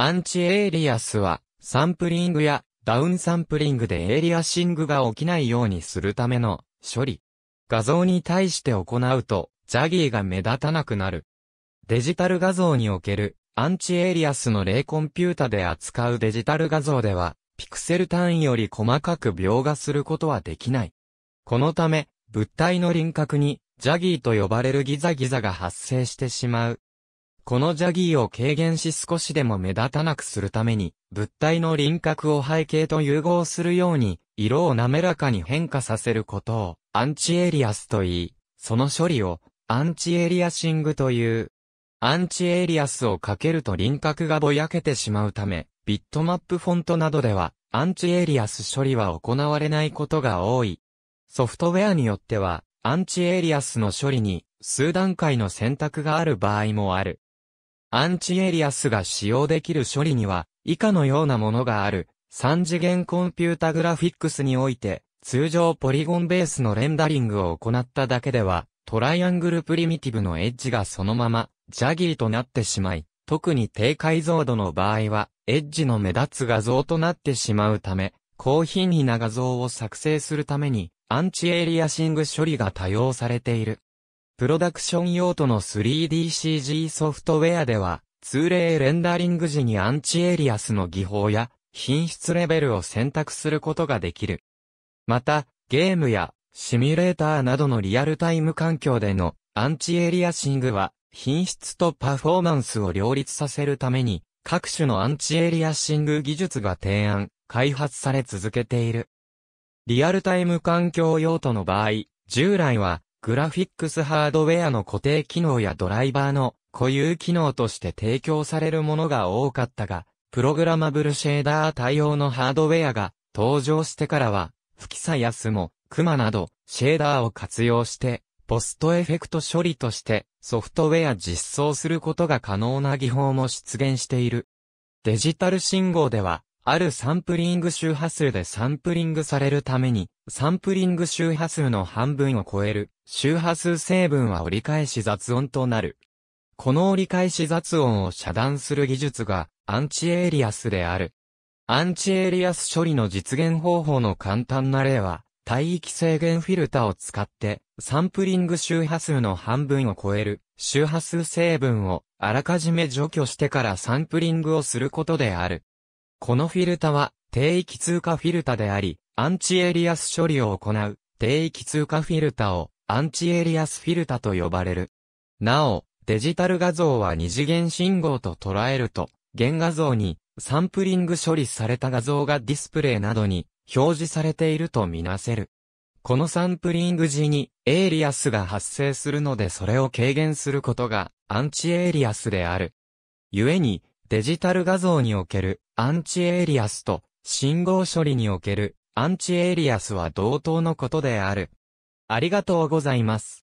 アンチエイリアスは、サンプリングやダウンサンプリングでエイリアシングが起きないようにするための処理。画像に対して行うと、ジャギーが目立たなくなる。デジタル画像におけるアンチエイリアスの例コンピュータで扱うデジタル画像では、ピクセル単位より細かく描画することはできない。このため、物体の輪郭に、ジャギーと呼ばれるギザギザが発生してしまうこのジャギーを軽減し少しでも目立たなくするために、物体の輪郭を背景と融合するように、色を滑らかに変化させることを、アンチエリアスと言い、その処理を、アンチエリアシングという。アンチエリアスをかけると輪郭がぼやけてしまうため、ビットマップフォントなどでは、アンチエリアス処理は行われないことが多い。ソフトウェアによっては、アンチエリアスの処理に、数段階の選択がある場合もある。アンチエリアスが使用できる処理には、以下のようなものがある。3次元コンピュータグラフィックスにおいて、通常ポリゴンベースのレンダリングを行っただけでは、トライアングルプリミティブのエッジがそのまま、ジャギーとなってしまい、特に低解像度の場合は、エッジの目立つ画像となってしまうため、高品位な画像を作成するために、アンチエリアシング処理が多用されている。プロダクション用途の 3DCG ソフトウェアでは、通例レンダリング時にアンチエリアスの技法や品質レベルを選択することができる。また、ゲームやシミュレーターなどのリアルタイム環境でのアンチエリアシングは品質とパフォーマンスを両立させるために各種のアンチエリアシング技術が提案、開発され続けている。リアルタイム環境用途の場合、従来はグラフィックスハードウェアの固定機能やドライバーの固有機能として提供されるものが多かったが、プログラマブルシェーダー対応のハードウェアが登場してからは、記載やすも、クマなど、シェーダーを活用して、ポストエフェクト処理としてソフトウェア実装することが可能な技法も出現している。デジタル信号では、あるサンプリング周波数でサンプリングされるために、サンプリング周波数の半分を超える周波数成分は折り返し雑音となる。この折り返し雑音を遮断する技術がアンチエイリアスである。アンチエイリアス処理の実現方法の簡単な例は、帯域制限フィルタを使ってサンプリング周波数の半分を超える周波数成分をあらかじめ除去してからサンプリングをすることである。このフィルタは定域通過フィルタであり、アンチエリアス処理を行う、定域通過フィルタを、アンチエリアスフィルタと呼ばれる。なお、デジタル画像は二次元信号と捉えると、原画像に、サンプリング処理された画像がディスプレイなどに、表示されているとみなせる。このサンプリング時にエイリアスが発生するのでそれを軽減することがアンチエイリアスである。故にデジタル画像におけるアンチエイリアスと信号処理におけるアンチエイリアスは同等のことである。ありがとうございます。